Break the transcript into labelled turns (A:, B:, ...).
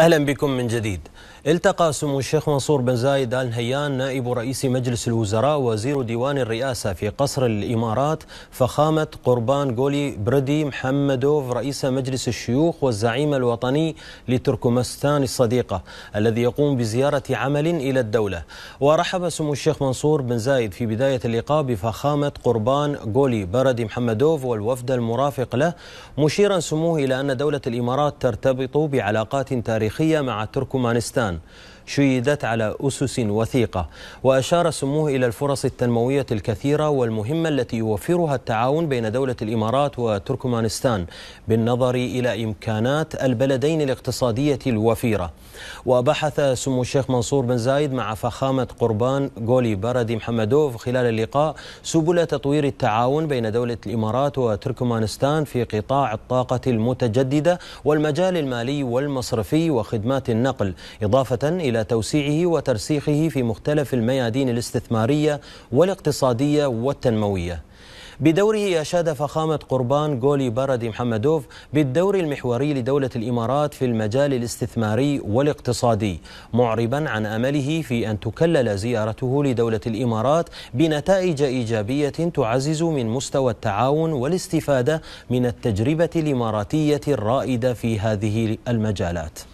A: أهلا بكم من جديد التقى سمو الشيخ منصور بن زايد آل نهيان نائب رئيس مجلس الوزراء وزير ديوان الرئاسة في قصر الإمارات فخامة قربان جولي بردي محمدوف رئيس مجلس الشيوخ والزعيم الوطني لتركمستان الصديقة الذي يقوم بزيارة عمل إلى الدولة ورحب سمو الشيخ منصور بن زايد في بداية اللقاء بفخامة قربان جولي بردي محمدوف والوفد المرافق له مشيرا سموه إلى أن دولة الإمارات ترتبط بعلاقات تاريخية التاريخية مع تركمانستان شيدت على أسس وثيقة وأشار سموه إلى الفرص التنموية الكثيرة والمهمة التي يوفرها التعاون بين دولة الإمارات وتركمانستان بالنظر إلى إمكانات البلدين الاقتصادية الوفيرة وبحث سمو الشيخ منصور بن زايد مع فخامة قربان غولي بردي محمدوف خلال اللقاء سبل تطوير التعاون بين دولة الإمارات وتركمانستان في قطاع الطاقة المتجددة والمجال المالي والمصرفي وخدمات النقل إضافة إلى توسيعه وترسيخه في مختلف الميادين الاستثمارية والاقتصادية والتنموية بدوره أشاد فخامة قربان غولي بردي محمدوف بالدور المحوري لدولة الإمارات في المجال الاستثماري والاقتصادي معربا عن أمله في أن تكلل زيارته لدولة الإمارات بنتائج إيجابية تعزز من مستوى التعاون والاستفادة من التجربة الإماراتية الرائدة في هذه المجالات